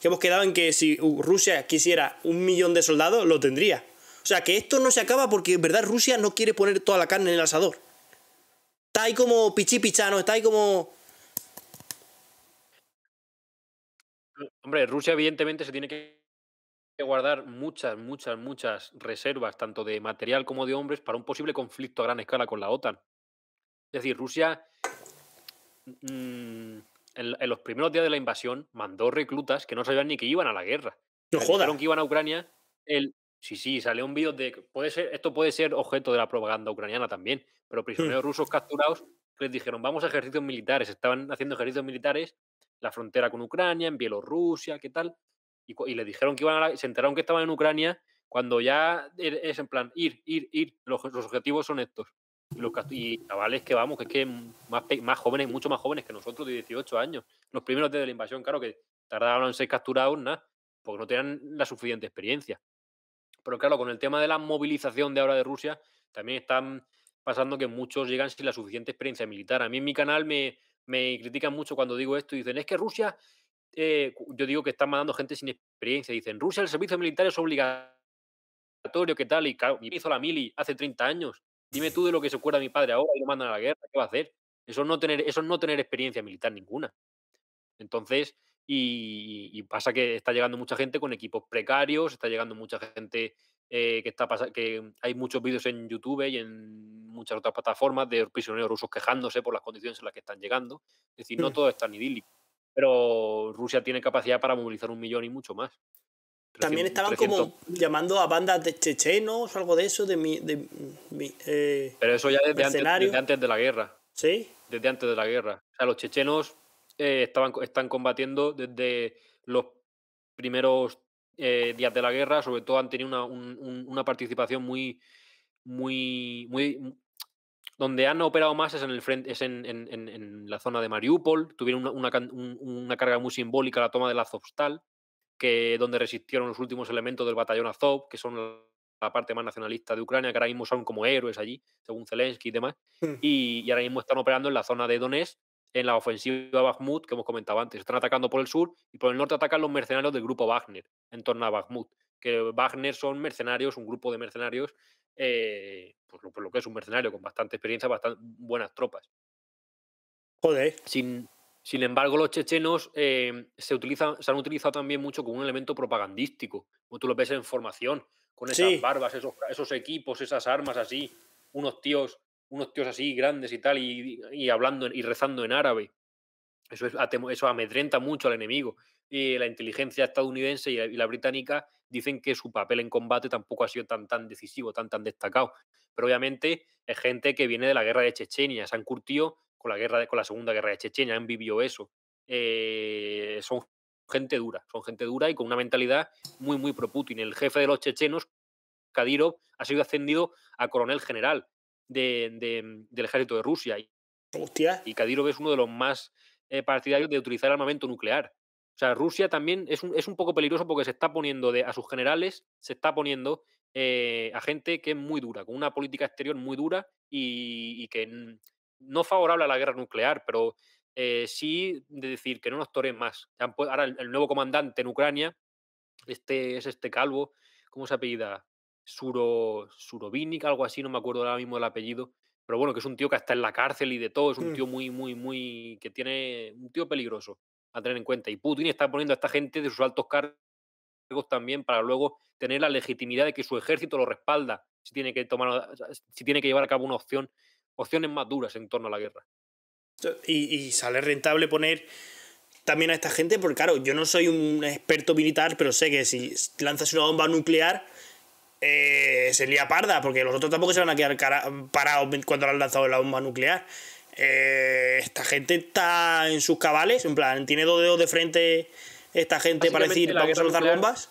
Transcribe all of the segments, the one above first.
que hemos quedado en que si Rusia quisiera un millón de soldados, lo tendría. O sea, que esto no se acaba porque en verdad Rusia no quiere poner toda la carne en el asador. Está ahí como pichipichano, está ahí como... Hombre, Rusia evidentemente se tiene que guardar muchas, muchas, muchas reservas, tanto de material como de hombres, para un posible conflicto a gran escala con la OTAN. Es decir, Rusia mm, en, los primeros días de la invasión, mandó reclutas que no sabían ni que iban a la guerra. No jodas. Dijeron que iban a Ucrania. El, sí, sí, salió un vídeo de. Puede ser, esto puede ser objeto de la propaganda ucraniana también, pero hmm. prisioneros rusos capturados les dijeron, vamos a ejercicios militares. Estaban haciendo ejercicios militares la frontera con Ucrania, en Bielorrusia, ¿qué tal? Y, les dijeron que iban a la, se enteraron que estaban en Ucrania cuando ya e, es en plan ir, ir, ir, los objetivos son estos los y chavales que vamos, que es que más, más jóvenes, mucho más jóvenes que nosotros, de 18 años. Los primeros desde la invasión, claro, que tardaron en ser capturados, nada, porque no tenían la suficiente experiencia. Pero claro, con el tema de la movilización de ahora de Rusia, también están pasando que muchos llegan sin la suficiente experiencia militar. A mí en mi canal me, me critican mucho cuando digo esto y dicen, es que Rusia, eh, yo digo que están mandando gente sin experiencia. Dicen, Rusia el servicio militar es obligatorio, ¿qué tal? Y claro, hizo la mili hace 30 años Dime tú de lo que se acuerda mi padre ahora y lo mandan a la guerra, ¿qué va a hacer? Eso no tener, eso no tener experiencia militar ninguna. Entonces, y, pasa que está llegando mucha gente con equipos precarios, está llegando mucha gente eh, que está que hay muchos vídeos en YouTube y en muchas otras plataformas de prisioneros rusos quejándose por las condiciones en las que están llegando. Es decir, no todo es tan idílico. Pero Rusia tiene capacidad para movilizar un millón y mucho más. También estaban como llamando a bandas de chechenos o algo de eso, de mi. De, eh, Pero eso ya desde antes, de la guerra. ¿Sí? Desde antes de la guerra. O sea, los chechenos eh, estaban, están combatiendo desde los primeros eh, días de la guerra, sobre todo han tenido una, participación muy, muy, muy, donde han operado más es en el frente, es en, en, la zona de Mariupol, tuvieron una, una, carga muy simbólica la toma de la Zostal, que donde resistieron los últimos elementos del batallón Azov, que son la parte más nacionalista de Ucrania, que ahora mismo son como héroes allí, según Zelensky y demás, hmm. y, ahora mismo están operando en la zona de Donetsk, en la ofensiva Bakhmut que hemos comentado antes. Están atacando por el sur y por el norte atacan los mercenarios del grupo Wagner, en torno a Bakhmut, que Wagner son mercenarios, un grupo de mercenarios, eh, por pues lo, pues lo, que es un mercenario, con bastante experiencia, bastante buenas tropas. Joder. Sin, sin embargo, los chechenos eh, se, han utilizado también mucho como un elemento propagandístico, como tú lo ves en formación, con esas barbas, esos, equipos, esas armas así, unos tíos, unos tíos así grandes y tal, y, hablando y rezando en árabe. Eso, amedrenta mucho al enemigo. Y la inteligencia estadounidense y la, británica dicen que su papel en combate tampoco ha sido tan, tan decisivo, tan, tan destacado. Pero obviamente es gente que viene de la guerra de Chechenia, se han curtido con la guerra, con la Segunda Guerra de Chechenia, han vivido eso. Eh, son gente dura, son gente dura y con una mentalidad muy, muy pro-Putin. El jefe de los chechenos, Kadyrov, ha sido ascendido a coronel general del ejército de Rusia. Hostia. Y Kadyrov es uno de los más eh, partidarios de utilizar armamento nuclear. O sea, Rusia también es un, poco peligroso porque se está poniendo a sus generales, se está poniendo eh, a gente que es muy dura, con una política exterior muy dura y que mm, no favorable a la guerra nuclear, pero eh, sí de decir que no nos toren más. Ahora el, nuevo comandante en Ucrania este, es este calvo, ¿cómo se apellida? Suro, algo así, no me acuerdo ahora mismo el apellido, pero bueno, que es un tío que está en la cárcel y de todo, es un mm. tío muy, muy, muy, que tiene, un tío peligroso a tener en cuenta. Y Putin está poniendo a esta gente de sus altos cargos también para luego tener la legitimidad de que su ejército lo respalda si tiene que tomar si tiene que llevar a cabo una opción opciones más duras en torno a la guerra. Y, sale rentable poner también a esta gente, porque claro, yo no soy un experto militar, pero sé que si lanzas una bomba nuclear, eh, sería parda, porque los otros tampoco se van a quedar parados cuando han lanzado la bomba nuclear. Eh, esta gente está en sus cabales, en plan, tiene dos dedos de frente esta gente para decir, vamos a lanzar bombas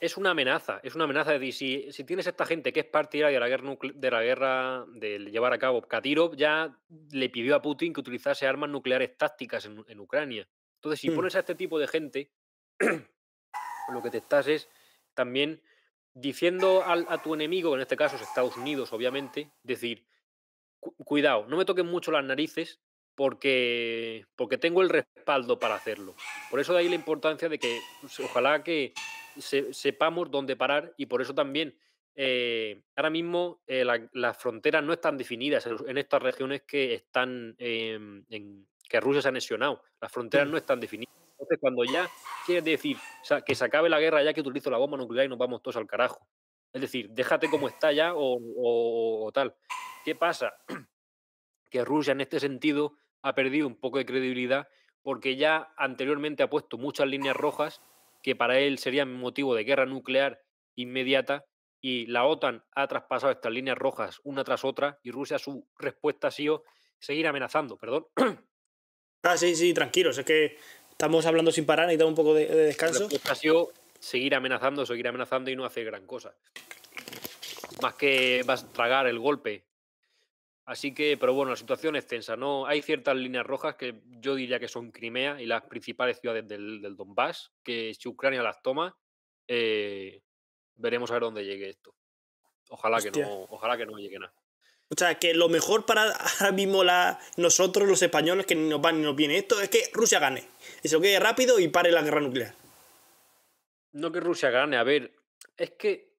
es una amenaza, es una amenaza. de si, si tienes esta gente que es partidaria de la guerra, de la guerra de llevar a cabo, Kadyrov ya le pidió a Putin que utilizase armas nucleares tácticas en, Ucrania. Entonces, si hmm. pones a este tipo de gente, lo que te estás es también diciendo a tu enemigo, en este caso es Estados Unidos, obviamente, decir, cuidado, no me toquen mucho las narices, porque, tengo el respaldo para hacerlo. Por eso de ahí la importancia de que ojalá que sepamos dónde parar y por eso también eh, ahora mismo eh, las fronteras no están definidas en estas regiones que están em, en que Rusia se ha anexionado. Las fronteras mm. no están definidas. Entonces, cuando ya quiere decir que se acabe la guerra, ya que utilizo la bomba nuclear y nos vamos todos al carajo. Es decir, déjate como está ya o tal. ¿Qué pasa? Que Rusia en este sentido ha perdido un poco de credibilidad porque ya anteriormente ha puesto muchas líneas rojas que para él serían motivo de guerra nuclear inmediata y la OTAN ha traspasado estas líneas rojas una tras otra y Rusia su respuesta ha sido seguir amenazando, perdón. Ah, sí, sí, tranquilos, es que estamos hablando sin parar, necesitamos un poco de, descanso. respuesta ha sido seguir amenazando, seguir amenazando y no hacer gran cosa. Más que vas tragar el golpe Así que, pero bueno, la situación es tensa, ¿no? Hay ciertas líneas rojas que yo diría que son Crimea y las principales ciudades del, Donbass, que si Ucrania las toma, eh, veremos a ver dónde llegue esto. Ojalá que no, ojalá que no llegue nada. O sea, que lo mejor para ahora mismo nosotros, los españoles, que nos van y nos viene esto, es que Rusia gane. Y se quede rápido y pare la guerra nuclear. No que Rusia gane, a ver, Es que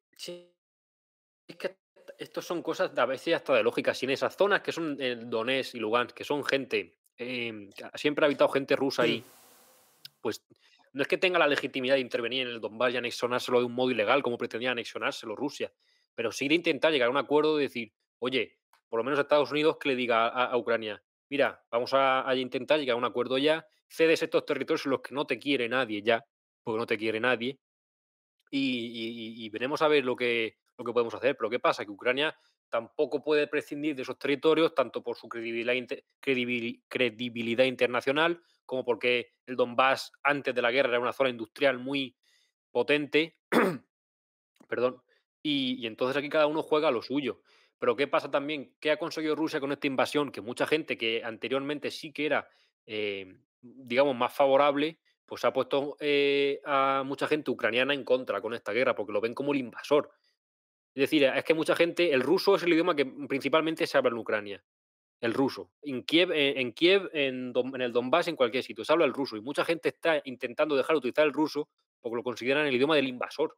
estos son cosas a veces hasta de lógica. Si en esas zonas que son el Donetsk y Lugansk, que son gente, em, siempre ha habitado gente rusa mm. ahí, pues no es que tenga la legitimidad de intervenir en el Donbass y anexionárselo de un modo ilegal, como pretendía anexionárselo Rusia, pero sí de intentar llegar a un acuerdo y decir, oye, por lo menos Estados Unidos que le diga a, Ucrania, mira, vamos a, intentar llegar a un acuerdo ya, cedes estos territorios en los que no te quiere nadie ya, porque no te quiere nadie, y veremos a ver lo que, lo que podemos hacer. Pero ¿qué pasa? Que Ucrania tampoco puede prescindir de esos territorios, tanto por su credibilidad, internacional, como porque el Donbass antes de la guerra era una zona industrial muy potente. Perdón. Y, entonces aquí cada uno juega lo suyo. Pero ¿qué pasa también? ¿Qué ha conseguido Rusia con esta invasión? Que mucha gente que anteriormente sí que era, eh, digamos, más favorable, pues ha puesto eh, a mucha gente ucraniana en contra con esta guerra, porque lo ven como el invasor. Es decir, es que mucha gente, el ruso es el idioma que principalmente se habla en Ucrania, el ruso. En Kiev, eh, en, Kiev, en, el Donbass, en cualquier sitio, se habla el ruso y mucha gente está intentando dejar de utilizar el ruso porque lo consideran el idioma del invasor.